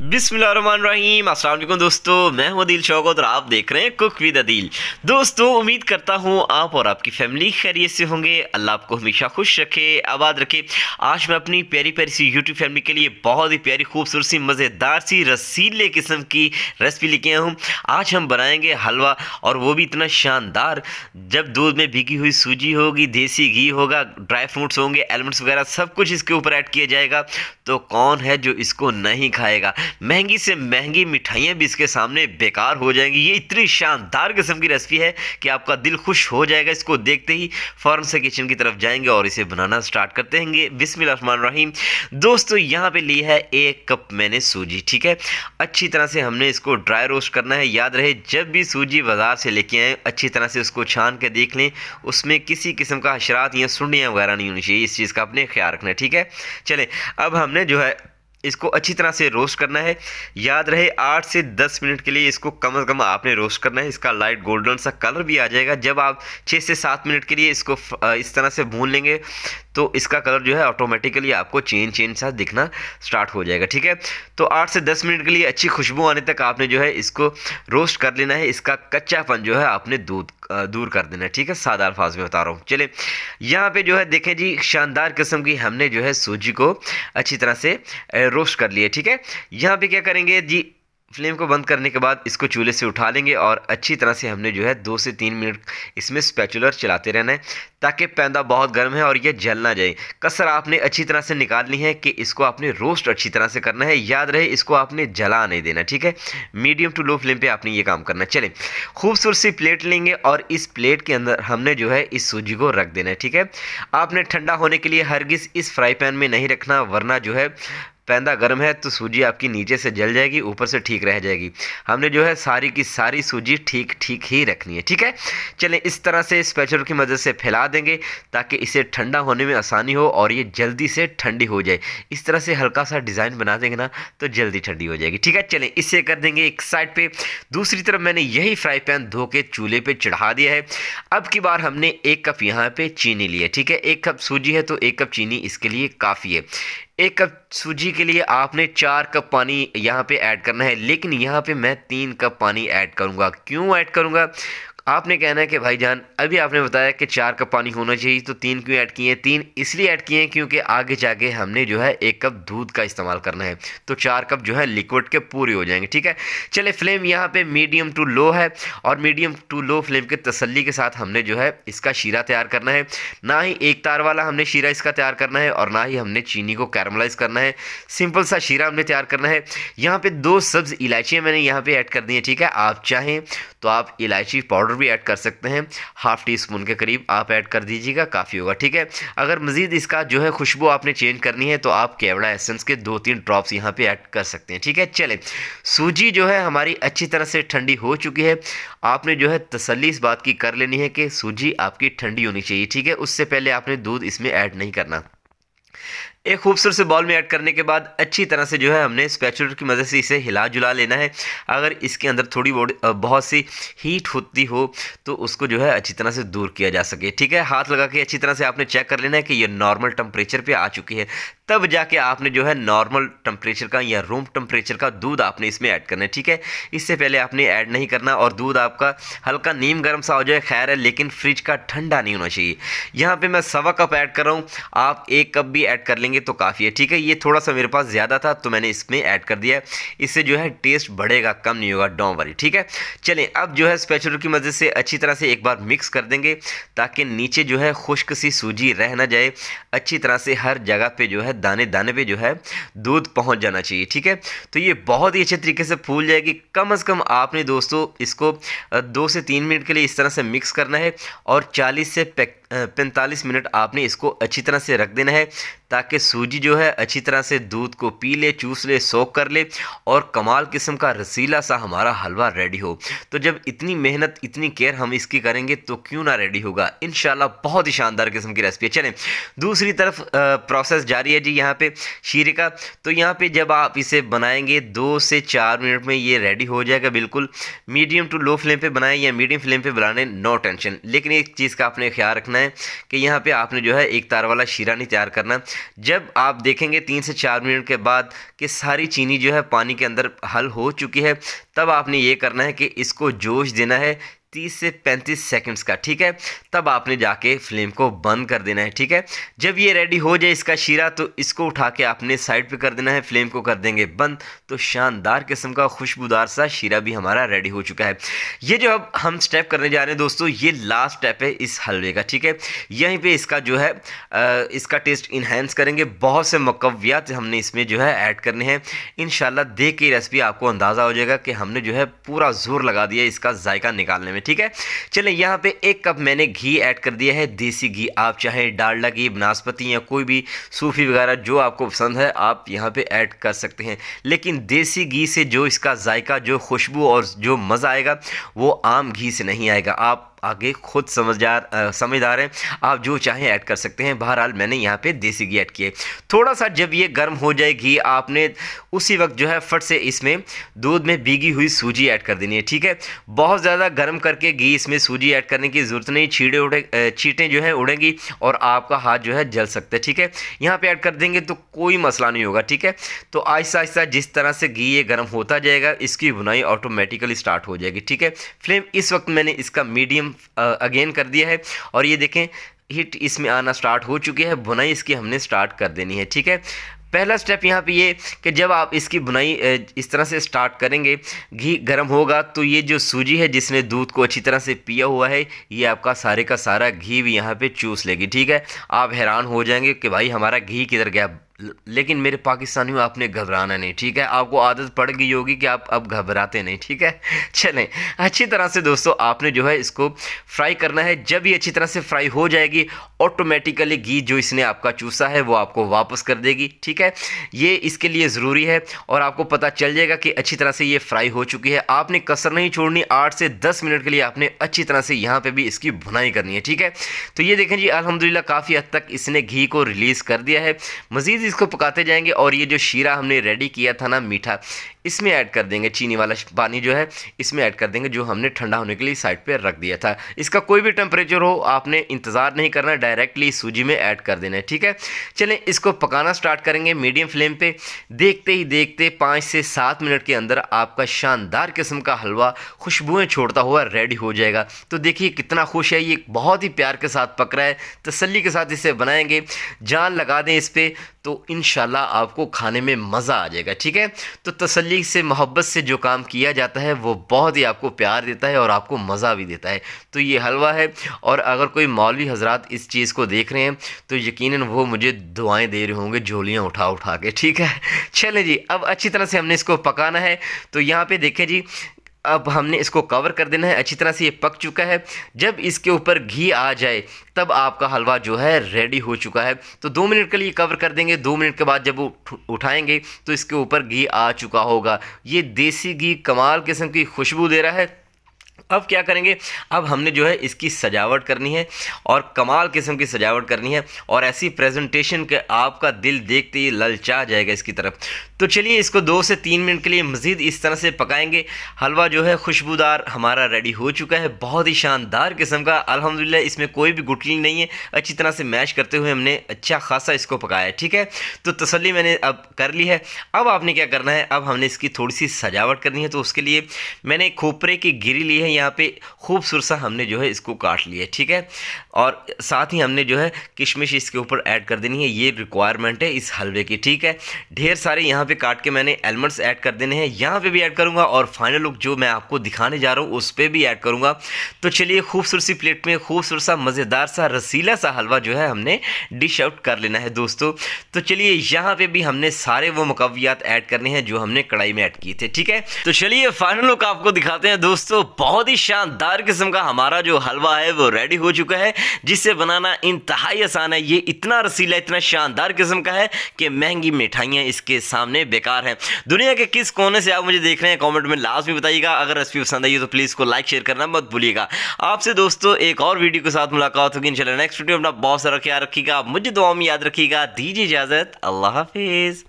बिसमीम असल दोस्तों मैं हूं अदील शौकत और आप देख रहे हैं कुक विद अदील दोस्तों उम्मीद करता हूं आप और आपकी फैमिली खैरियत से होंगे अल्लाह आपको हमेशा खुश रखे आबाद रखे आज मैं अपनी प्यारी प्यारी सी यूट्यूब फैमिली के लिए बहुत ही प्यारी खूबसूरत सी मज़ेदार सी रसीले किस्म की रेसिपी लेके आया हूँ आज हम बनाएंगे हलवा और वो भी इतना शानदार जब दूध में भीगी हुई सूजी होगी देसी घी होगा ड्राई फ्रूट्स होंगे एलमंड्स वगैरह सब कुछ इसके ऊपर ऐड किया जाएगा तो कौन है जो इसको नहीं खाएगा महंगी से महंगी मिठाइयाँ भी इसके सामने बेकार हो जाएंगी ये इतनी शानदार किस्म की रेसिपी है कि आपका दिल खुश हो जाएगा इसको देखते ही फ़ौरन से किचन की तरफ जाएंगे और इसे बनाना स्टार्ट करते हैं बिस्मिल्लाहमान रहीम दोस्तों यहाँ पे ली है एक कप मैंने सूजी ठीक है अच्छी तरह से हमने इसको ड्राई रोस्ट करना है याद रहे जब भी सूजी बाज़ार से लेके आए अच्छी तरह से उसको छान के देख लें उसमें किसी किस्म का हशरात या सुंडियाँ वगैरह नहीं होनी चाहिए इस चीज़ का अपने ख्याल रखना है ठीक है चले अब हमने जो है इसको अच्छी तरह से रोस्ट करना है याद रहे आठ से दस मिनट के लिए इसको कम से कम आपने रोस्ट करना है इसका लाइट गोल्डन सा कलर भी आ जाएगा जब आप छः से सात मिनट के लिए इसको इस तरह से भून लेंगे तो इसका कलर जो है ऑटोमेटिकली आपको चेंज चेंज सा दिखना स्टार्ट हो जाएगा ठीक है तो आठ से दस मिनट के लिए अच्छी खुशबू आने तक आपने जो है इसको रोस्ट कर लेना है इसका कच्चापन जो है आपने दूध दूर कर देना है ठीक है सादा अल्फाज में बता रहा हूँ चले यहाँ पे जो है देखें जी शानदार किस्म की हमने जो है सूजी को अच्छी तरह से रोस्ट कर लिया ठीक है यहाँ पे क्या करेंगे जी फ्लेम को बंद करने के बाद इसको चूल्हे से उठा लेंगे और अच्छी तरह से हमने जो है दो से तीन मिनट इसमें स्पैचुलर चलाते रहना है ताकि पैदा बहुत गर्म है और ये जल ना जाए कसर आपने अच्छी तरह से निकालनी है कि इसको आपने रोस्ट अच्छी तरह से करना है याद रहे इसको आपने जला नहीं देना ठीक है मीडियम टू लो फ्लेम पर आपने ये काम करना चले खूबसूरत सी प्लेट लेंगे और इस प्लेट के अंदर हमने जो है इस सूजी को रख देना है ठीक है आपने ठंडा होने के लिए हरगिज़ इस फ्राई पैन में नहीं रखना वरना जो है पैंदा गर्म है तो सूजी आपकी नीचे से जल जाएगी ऊपर से ठीक रह जाएगी हमने जो है सारी की सारी सूजी ठीक ठीक ही रखनी है ठीक है चलें इस तरह से स्पेचर की मदद से फैला देंगे ताकि इसे ठंडा होने में आसानी हो और ये जल्दी से ठंडी हो जाए इस तरह से हल्का सा डिज़ाइन बना देंगे ना तो जल्दी ठंडी हो जाएगी ठीक है चलें इसे कर देंगे एक साइड पर दूसरी तरफ मैंने यही फ्राई पैन धो के चूल्हे पर चढ़ा दिया है अब की बार हमने एक कप यहाँ पर चीनी ली है ठीक है एक कप सूजी है तो एक कप चीनी इसके लिए काफ़ी है एक कप सूजी के लिए आपने चार कप पानी यहाँ पे ऐड करना है लेकिन यहाँ पे मैं तीन कप पानी ऐड करूँगा क्यों ऐड करूँगा आपने कहना है कि भाई जान अभी आपने बताया कि चार कप पानी होना चाहिए तो तीन क्यों ऐड किए हैं तीन इसलिए ऐड किए हैं क्योंकि आगे जाके हमने जो है एक कप दूध का इस्तेमाल करना है तो चार कप जो है लिक्विड के पूरे हो जाएंगे ठीक है चले फ्लेम यहाँ पे मीडियम टू लो है और मीडियम टू लो फ्लेम के तसली के साथ हमने जो है इसका शीरा तैयार करना है ना ही एक तार वाला हमने शीरा इसका तैयार करना है और ना ही हमने चीनी को कैरमलाइज करना है सिंपल सा शीरा हमने तैयार करना है यहाँ पर दो सब्ज़ इलायचियाँ मैंने यहाँ पर ऐड कर दी हैं ठीक है आप चाहें तो आप इलायची पाउडर भी ऐड कर सकते हैं हाफ़ टी स्पून के करीब आप ऐड कर दीजिएगा काफ़ी होगा ठीक है अगर मज़ीद इसका जो है खुशबू आपने चेंज करनी है तो आप केवड़ा एसेंस के दो तीन ड्रॉप्स यहाँ पे ऐड कर सकते हैं ठीक है चले सूजी जो है हमारी अच्छी तरह से ठंडी हो चुकी है आपने जो है तसली इस बात की कर लेनी है कि सूजी आपकी ठंडी होनी चाहिए ठीक है उससे पहले आपने दूध इसमें ऐड नहीं करना एक खूबसूरत से बॉल में ऐड करने के बाद अच्छी तरह से जो है हमने स्पैचुलर की मदद से इसे हिला जुला लेना है अगर इसके अंदर थोड़ी बहुत सी हीट होती हो तो उसको जो है अच्छी तरह से दूर किया जा सके ठीक है हाथ लगा के अच्छी तरह से आपने चेक कर लेना है कि ये नॉर्मल टेम्परेचर पे आ चुकी है तब जाके आपने जो है नॉर्मल टेम्परेचर का या रूम टेम्परेचर का दूध आपने इसमें ऐड करना है ठीक है इससे पहले आपने ऐड नहीं करना और दूध आपका हल्का नीम गर्म सा हो जाए खैर है लेकिन फ्रिज का ठंडा नहीं होना चाहिए यहाँ पर मैं सवा कप ऐड कर रहा हूँ आप एक कप भी ऐड कर लेंगे करेंगे तो काफ़ी है ठीक है ये थोड़ा सा मेरे पास ज़्यादा था तो मैंने इसमें ऐड कर दिया इससे जो है टेस्ट बढ़ेगा कम नहीं होगा डों वाली ठीक है चलें अब जो है स्पेशल की मदद से अच्छी तरह से एक बार मिक्स कर देंगे ताकि नीचे जो है खुश्क सी सूजी रह ना जाए अच्छी तरह से हर जगह पर जो है दाने दाने पर जो है दूध पहुँच जाना चाहिए ठीक है तो ये बहुत ही अच्छे तरीके से फूल जाएगी कम अज़ कम आपने दोस्तों इसको दो से तीन मिनट के लिए इस तरह से मिक्स करना है और चालीस से पैंतालीस मिनट आपने इसको अच्छी तरह से रख देना है ताकि सूजी जो है अच्छी तरह से दूध को पी ले चूस ले सोख कर ले और कमाल किस्म का रसीला सा हमारा हलवा रेडी हो तो जब इतनी मेहनत इतनी केयर हम इसकी करेंगे तो क्यों ना रेडी होगा इन बहुत ही शानदार किस्म की रेसिपी है चलें दूसरी तरफ आ, प्रोसेस जारी है जी यहाँ पे शीरे का तो यहाँ पे जब आप इसे बनाएंगे दो से चार मिनट में ये रेडी हो जाएगा बिल्कुल मीडियम टू लो फ्लेम पर बनाएँ या मीडियम फ्लेम पर बनाने नो टेंशन लेकिन एक चीज़ का आपने ख्याल रखना करना है कि यहाँ पे आपने जो है एक तार वाला शीरा नहीं तैयार करना जब आप देखेंगे तीन से चार मिनट के बाद कि सारी चीनी जो है पानी के अंदर हल हो चुकी है तब आपने ये करना है कि इसको जोश देना है 30 से 35 सेकंड्स का ठीक है तब आपने जाके फ्लेम को बंद कर देना है ठीक है जब ये रेडी हो जाए इसका शीरा तो इसको उठा के आपने साइड पे कर देना है फ्लेम को कर देंगे बंद तो शानदार किस्म का खुशबूदार सा शीरा भी हमारा रेडी हो चुका है ये जो अब हम स्टेप करने जा रहे हैं दोस्तों ये लास्ट स्टेप है इस हलवे का ठीक है यहीं पर इसका जो है इसका टेस्ट इन्हेंस करेंगे बहुत से मकव्यात हमने इसमें जो है ऐड करने हैं इन देख के रेसिपी आपको अंदाज़ा हो जाएगा कि हमने जो है पूरा जोर लगा दिया इसका जायका निकालने में ठीक है चले यहाँ पे एक कप मैंने घी ऐड कर दिया है देसी घी आप चाहे डालडा घी बनास्पति या कोई भी सूफी वगैरह जो आपको पसंद है आप यहाँ पे ऐड कर सकते हैं लेकिन देसी घी से जो इसका जायका जो खुशबू और जो मज़ा आएगा वो आम घी से नहीं आएगा आप आगे खुद समझदार समझदार हैं आप जो चाहें ऐड कर सकते हैं बहरहाल मैंने यहाँ पे देसी घी ऐड किए थोड़ा सा जब ये गर्म हो जाए घी आपने उसी वक्त जो है फट से इसमें दूध में भीगी हुई सूजी ऐड कर देनी है ठीक है बहुत ज़्यादा गर्म करके घी इसमें सूजी ऐड करने की ज़रूरत नहीं छीटे उड़े छीटें जो है उड़ेंगी और आपका हाथ जो है जल सकता है ठीक है यहाँ पे ऐड कर देंगे तो कोई मसला नहीं होगा ठीक है तो आहिस्ता आहिस्ता जिस तरह से घी ये गर्म होता जाएगा इसकी बुनाई ऑटोमेटिकली स्टार्ट हो जाएगी ठीक है फ्लेम इस वक्त मैंने इसका मीडियम अगेन कर दिया है और ये देखें हिट इसमें आना स्टार्ट हो चुकी है बुनाई इसकी हमने स्टार्ट कर देनी है ठीक है पहला स्टेप यहाँ पे ये कि जब आप इसकी बुनाई इस तरह से स्टार्ट करेंगे घी गर्म होगा तो ये जो सूजी है जिसने दूध को अच्छी तरह से पिया हुआ है ये आपका सारे का सारा घी भी यहाँ पे चूस लेगी ठीक है आप हैरान हो जाएंगे कि भाई हमारा घी किधर गया लेकिन मेरे पाकिस्तानियों आपने घबराना नहीं ठीक है आपको आदत पड़ गई होगी कि आप अब घबराते नहीं ठीक है चलें अच्छी तरह से दोस्तों आपने जो है इसको फ्राई करना है जब ये अच्छी तरह से फ्राई हो जाएगी ऑटोमेटिकली घी जो इसने आपका चूसा है वो आपको वापस कर देगी ठीक है ये इसके लिए ज़रूरी है और आपको पता चल जाएगा कि अच्छी तरह से ये फ्राई हो चुकी है आपने कसर नहीं छोड़नी आठ से दस मिनट के लिए आपने अच्छी तरह से यहाँ पर भी इसकी भुनाई करनी है ठीक है तो ये देखें जी अलहमदिल्ला काफ़ी हद तक इसने घी को रिलीज़ कर दिया है मज़ीद धीरे इसको पकाते जाएंगे और ये जो शीरा हमने रेडी किया था ना मीठा इसमें ऐड कर देंगे चीनी वाला पानी जो है इसमें ऐड कर देंगे जो हमने ठंडा होने के लिए साइड पे रख दिया था इसका कोई भी टेम्परेचर हो आपने इंतज़ार नहीं करना डायरेक्टली सूजी में ऐड कर देना है ठीक है चलें इसको पकाना स्टार्ट करेंगे मीडियम फ्लेम पे देखते ही देखते पाँच से सात मिनट के अंदर आपका शानदार किस्म का हलवा खुशबुएँ छोड़ता हुआ रेडी हो जाएगा तो देखिए कितना खुश है ये बहुत ही प्यार के साथ पक रहा है तसली के साथ इसे बनाएंगे जान लगा दें इस पर तो इन आपको खाने में मज़ा आ जाएगा ठीक है तो तसली से मोहब्बत से जो काम किया जाता है वो बहुत ही आपको प्यार देता है और आपको मज़ा भी देता है तो ये हलवा है और अगर कोई मौलवी हजरात इस चीज़ को देख रहे हैं तो यकीन वो मुझे दुआएँ दे रहे होंगे झोलियाँ उठा उठा के ठीक है चले जी अब अच्छी तरह से हमने इसको पकाना है तो यहाँ पर देखें जी अब हमने इसको कवर कर देना है अच्छी तरह से ये पक चुका है जब इसके ऊपर घी आ जाए तब आपका हलवा जो है रेडी हो चुका है तो दो मिनट के लिए कवर कर देंगे दो मिनट के बाद जब उठाएंगे तो इसके ऊपर घी आ चुका होगा ये देसी घी कमाल किस्म की खुशबू दे रहा है अब क्या करेंगे अब हमने जो है इसकी सजावट करनी है और कमाल किस्म की सजावट करनी है और ऐसी प्रेजेंटेशन के आपका दिल देखते ही ललचा जाएगा इसकी तरफ तो चलिए इसको दो से तीन मिनट के लिए मज़ीद इस तरह से पकाएंगे हलवा जो है खुशबूदार हमारा रेडी हो चुका है बहुत ही शानदार किस्म का अलहमदिल्ला इसमें कोई भी गुटली नहीं है अच्छी तरह से मैश करते हुए हमने अच्छा खासा इसको पकाया ठीक है तो तसली मैंने अब कर ली है अब आपने क्या करना है अब हमने इसकी थोड़ी सी सजावट करनी है तो उसके लिए मैंने खोपरे की गिरी ली है यहाँ पे खूबसूरत सा हमने जो है इसको काट लिया है ठीक है और साथ ही हमने जो है किशमिश इसके ऊपर ऐड कर देनी है ये रिक्वायरमेंट है इस हलवे की ठीक है ढेर सारे यहाँ पे काट के मैंने एलमंड्स ऐड कर देने हैं यहाँ पे भी ऐड करूँगा और फाइनल लुक जो मैं आपको दिखाने जा रहा हूँ उस पर भी ऐड करूँगा तो चलिए खूबसूरत सी प्लेट में खूबसूरत सा मज़ेदार सा रसीला सा हलवा जो है हमने डिश आउट कर लेना है दोस्तों तो चलिए यहाँ पर भी हमने सारे वो मुकवियात ऐड करने हैं जो हमने कढ़ाई में ऐड किए थे ठीक है तो चलिए फाइनल लुक आपको दिखाते हैं दोस्तों बहुत बहुत ही शानदार किस्म का हमारा जो हलवा है वो रेडी हो चुका है जिसे बनाना इंतहाई आसान है ये इतना रसीला इतना शानदार किस्म का है कि महंगी मिठाइयाँ इसके सामने बेकार हैं दुनिया के किस कोने से आप मुझे देख रहे हैं कॉमेंट में लास्ट में बताइएगा अगर रेसिपी पसंद आई तो प्लीज़ को लाइक शेयर करना मत भूलिएगा आपसे दोस्तों एक और वीडियो के साथ मुलाकात होगी इन नेक्स्ट वीडियो अपना बहुत सारा ख्याल रखिएगा मुझे दुआ में याद रखिएगा दीजिए इजाज़त अल्लाह हाफिज़